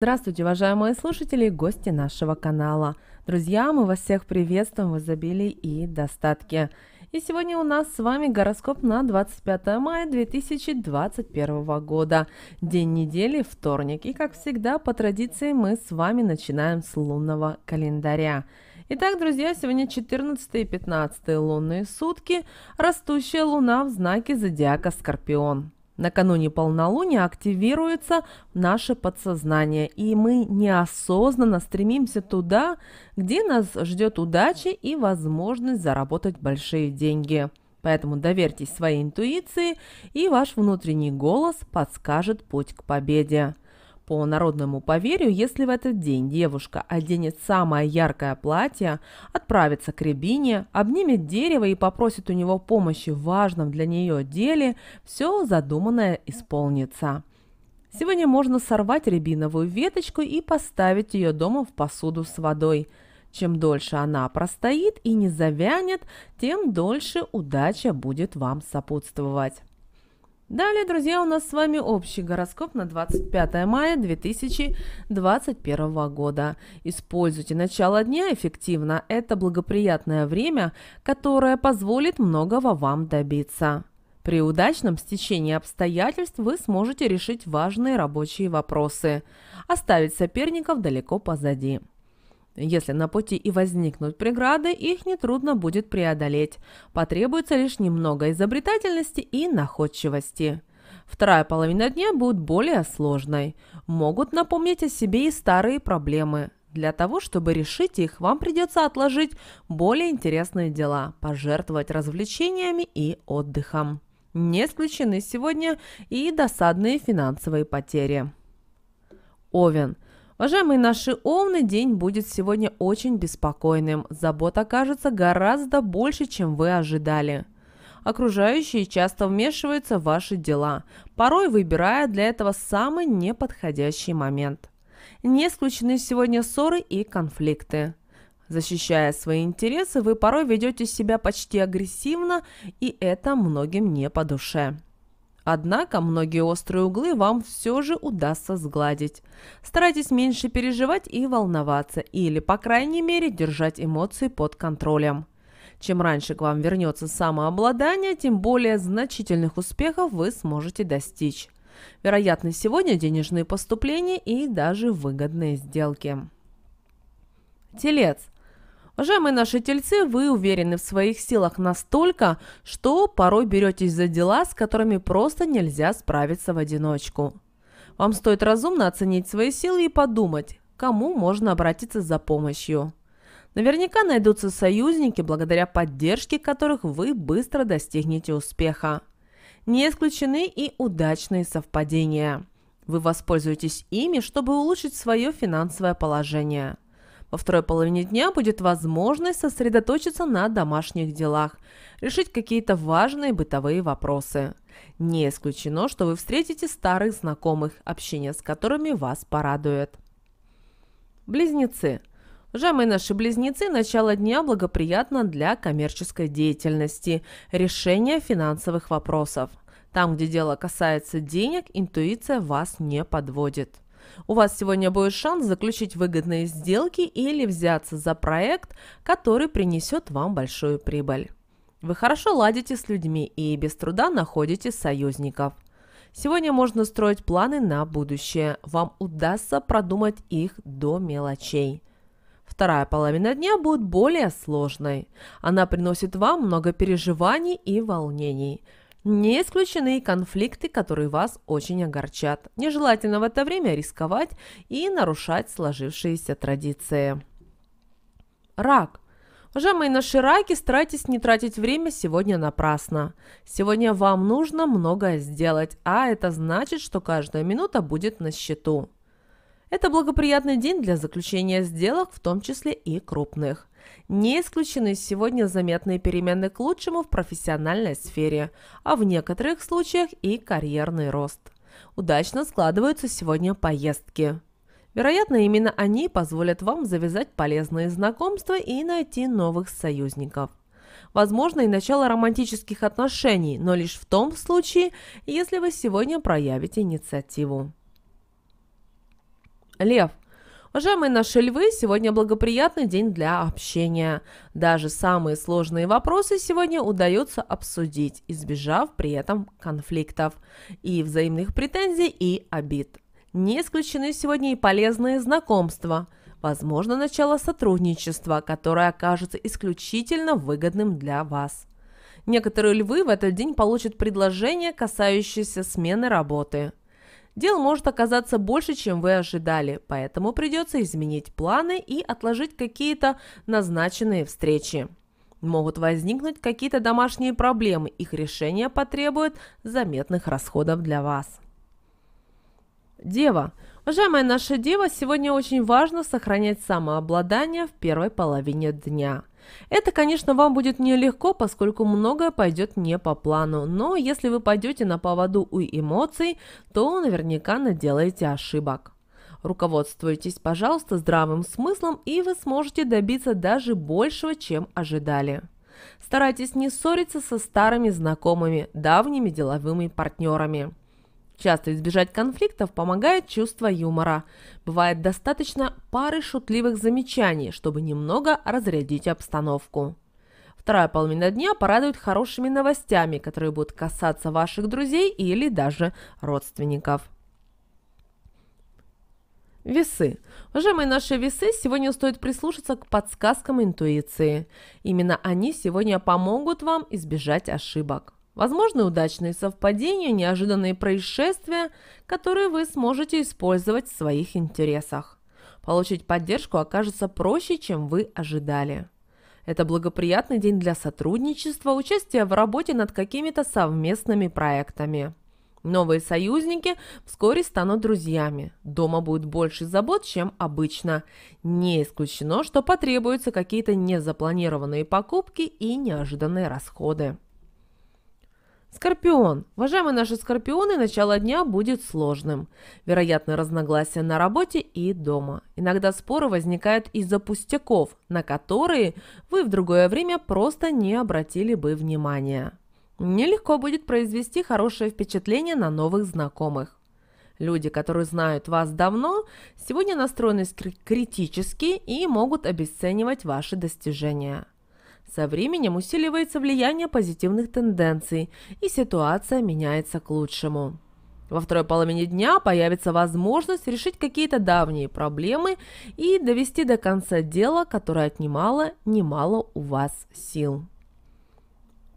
Здравствуйте, уважаемые слушатели и гости нашего канала. Друзья, мы вас всех приветствуем в изобилии и достатке. И сегодня у нас с вами гороскоп на 25 мая 2021 года. День недели, вторник. И как всегда, по традиции, мы с вами начинаем с лунного календаря. Итак, друзья, сегодня 14 и 15 лунные сутки. Растущая луна в знаке зодиака Скорпион. Накануне полнолуния активируется наше подсознание, и мы неосознанно стремимся туда, где нас ждет удача и возможность заработать большие деньги. Поэтому доверьтесь своей интуиции, и ваш внутренний голос подскажет путь к победе. По народному поверью, если в этот день девушка оденет самое яркое платье, отправится к рябине, обнимет дерево и попросит у него помощи в важном для нее деле, все задуманное исполнится. Сегодня можно сорвать рябиновую веточку и поставить ее дома в посуду с водой. Чем дольше она простоит и не завянет, тем дольше удача будет вам сопутствовать. Далее, друзья, у нас с вами общий гороскоп на 25 мая 2021 года. Используйте начало дня эффективно. Это благоприятное время, которое позволит многого вам добиться. При удачном стечении обстоятельств вы сможете решить важные рабочие вопросы, оставить соперников далеко позади. Если на пути и возникнут преграды, их нетрудно будет преодолеть. Потребуется лишь немного изобретательности и находчивости. Вторая половина дня будет более сложной. Могут напомнить о себе и старые проблемы. Для того, чтобы решить их, вам придется отложить более интересные дела, пожертвовать развлечениями и отдыхом. Не исключены сегодня и досадные финансовые потери. Овен – Уважаемые наши овны, день будет сегодня очень беспокойным. Забот окажется гораздо больше, чем вы ожидали. Окружающие часто вмешиваются в ваши дела, порой выбирая для этого самый неподходящий момент. Не исключены сегодня ссоры и конфликты. Защищая свои интересы, вы порой ведете себя почти агрессивно, и это многим не по душе. Однако многие острые углы вам все же удастся сгладить. Старайтесь меньше переживать и волноваться, или, по крайней мере, держать эмоции под контролем. Чем раньше к вам вернется самообладание, тем более значительных успехов вы сможете достичь. Вероятны сегодня денежные поступления и даже выгодные сделки. Телец – Уважаемые наши тельцы, вы уверены в своих силах настолько, что порой беретесь за дела, с которыми просто нельзя справиться в одиночку. Вам стоит разумно оценить свои силы и подумать, кому можно обратиться за помощью. Наверняка найдутся союзники, благодаря поддержке которых вы быстро достигнете успеха. Не исключены и удачные совпадения. Вы воспользуетесь ими, чтобы улучшить свое финансовое положение. Во второй половине дня будет возможность сосредоточиться на домашних делах, решить какие-то важные бытовые вопросы. Не исключено, что вы встретите старых знакомых, общение с которыми вас порадует. Близнецы – Уважаемые наши близнецы, начало дня благоприятно для коммерческой деятельности, решения финансовых вопросов. Там, где дело касается денег, интуиция вас не подводит. У вас сегодня будет шанс заключить выгодные сделки или взяться за проект, который принесет вам большую прибыль. Вы хорошо ладите с людьми и без труда находите союзников. Сегодня можно строить планы на будущее. Вам удастся продумать их до мелочей. Вторая половина дня будет более сложной. Она приносит вам много переживаний и волнений – не исключены и конфликты, которые вас очень огорчат. Нежелательно в это время рисковать и нарушать сложившиеся традиции. Рак. мои наши раки, старайтесь не тратить время сегодня напрасно. Сегодня вам нужно многое сделать, а это значит, что каждая минута будет на счету. Это благоприятный день для заключения сделок, в том числе и крупных. Не исключены сегодня заметные перемены к лучшему в профессиональной сфере, а в некоторых случаях и карьерный рост. Удачно складываются сегодня поездки. Вероятно, именно они позволят вам завязать полезные знакомства и найти новых союзников. Возможно и начало романтических отношений, но лишь в том случае, если вы сегодня проявите инициативу. Лев. Уважаемые наши львы, сегодня благоприятный день для общения. Даже самые сложные вопросы сегодня удается обсудить, избежав при этом конфликтов и взаимных претензий и обид. Не исключены сегодня и полезные знакомства. Возможно, начало сотрудничества, которое окажется исключительно выгодным для вас. Некоторые львы в этот день получат предложения, касающиеся смены работы. Дел может оказаться больше, чем вы ожидали, поэтому придется изменить планы и отложить какие-то назначенные встречи. Могут возникнуть какие-то домашние проблемы, их решение потребует заметных расходов для вас. Дева. Уважаемая наша дева, сегодня очень важно сохранять самообладание в первой половине дня. Это, конечно, вам будет нелегко, поскольку многое пойдет не по плану, но если вы пойдете на поводу у эмоций, то наверняка наделаете ошибок. Руководствуйтесь, пожалуйста, здравым смыслом, и вы сможете добиться даже большего, чем ожидали. Старайтесь не ссориться со старыми знакомыми, давними деловыми партнерами. Часто избежать конфликтов помогает чувство юмора. Бывает достаточно пары шутливых замечаний, чтобы немного разрядить обстановку. Вторая половина дня порадует хорошими новостями, которые будут касаться ваших друзей или даже родственников. Весы. Уважаемые наши весы, сегодня стоит прислушаться к подсказкам интуиции. Именно они сегодня помогут вам избежать ошибок. Возможны удачные совпадения, неожиданные происшествия, которые вы сможете использовать в своих интересах. Получить поддержку окажется проще, чем вы ожидали. Это благоприятный день для сотрудничества, участия в работе над какими-то совместными проектами. Новые союзники вскоре станут друзьями. Дома будет больше забот, чем обычно. Не исключено, что потребуются какие-то незапланированные покупки и неожиданные расходы. Скорпион. Уважаемые наши скорпионы, начало дня будет сложным. Вероятно, разногласия на работе и дома. Иногда споры возникают из-за пустяков, на которые вы в другое время просто не обратили бы внимания. Нелегко будет произвести хорошее впечатление на новых знакомых. Люди, которые знают вас давно, сегодня настроены критически и могут обесценивать ваши достижения. Со временем усиливается влияние позитивных тенденций, и ситуация меняется к лучшему. Во второй половине дня появится возможность решить какие-то давние проблемы и довести до конца дело, которое отнимало немало у вас сил.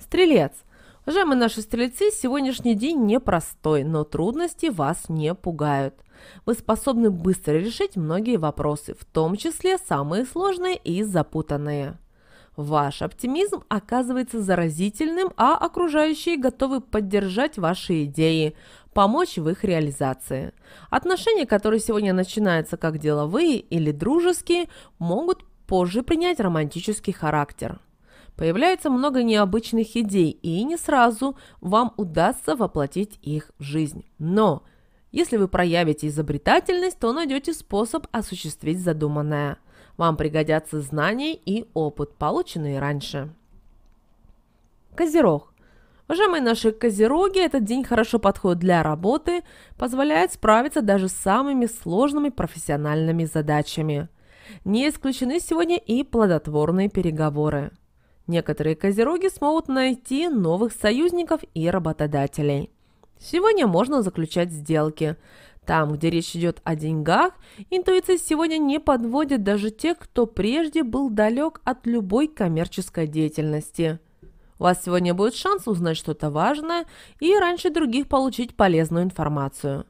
Стрелец. Уважаемые наши стрельцы, сегодняшний день непростой, но трудности вас не пугают. Вы способны быстро решить многие вопросы, в том числе самые сложные и запутанные. Ваш оптимизм оказывается заразительным, а окружающие готовы поддержать ваши идеи, помочь в их реализации. Отношения, которые сегодня начинаются как деловые или дружеские, могут позже принять романтический характер. Появляется много необычных идей, и не сразу вам удастся воплотить их в жизнь. Но если вы проявите изобретательность, то найдете способ осуществить задуманное – вам пригодятся знания и опыт, полученные раньше. Козерог. Уважаемые наши козероги, этот день хорошо подходит для работы, позволяет справиться даже с самыми сложными профессиональными задачами. Не исключены сегодня и плодотворные переговоры. Некоторые козероги смогут найти новых союзников и работодателей. Сегодня можно заключать сделки, там, где речь идет о деньгах, интуиция сегодня не подводит даже тех, кто прежде был далек от любой коммерческой деятельности. У вас сегодня будет шанс узнать что-то важное и раньше других получить полезную информацию.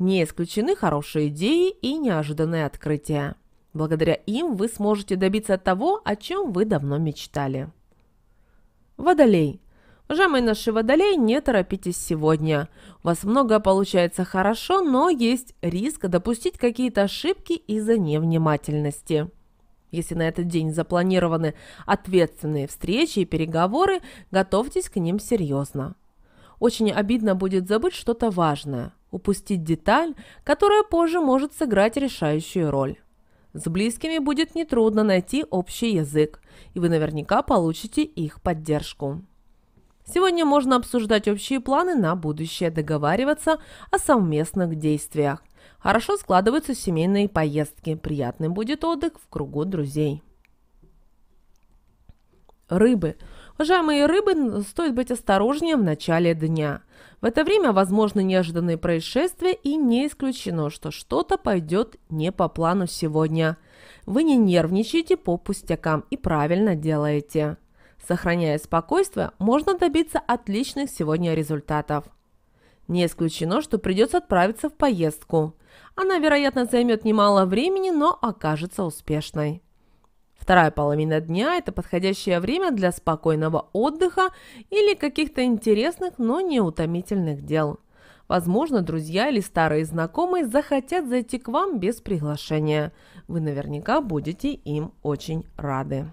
Не исключены хорошие идеи и неожиданные открытия. Благодаря им вы сможете добиться того, о чем вы давно мечтали. Водолей – Уважаемые наши водолеи, не торопитесь сегодня. У вас многое получается хорошо, но есть риск допустить какие-то ошибки из-за невнимательности. Если на этот день запланированы ответственные встречи и переговоры, готовьтесь к ним серьезно. Очень обидно будет забыть что-то важное, упустить деталь, которая позже может сыграть решающую роль. С близкими будет нетрудно найти общий язык, и вы наверняка получите их поддержку. Сегодня можно обсуждать общие планы на будущее, договариваться о совместных действиях. Хорошо складываются семейные поездки, приятный будет отдых в кругу друзей. Рыбы. Уважаемые рыбы, стоит быть осторожнее в начале дня. В это время возможны неожиданные происшествия и не исключено, что что-то пойдет не по плану сегодня. Вы не нервничаете по пустякам и правильно делаете. Сохраняя спокойствие, можно добиться отличных сегодня результатов. Не исключено, что придется отправиться в поездку. Она, вероятно, займет немало времени, но окажется успешной. Вторая половина дня – это подходящее время для спокойного отдыха или каких-то интересных, но неутомительных дел. Возможно, друзья или старые знакомые захотят зайти к вам без приглашения. Вы наверняка будете им очень рады.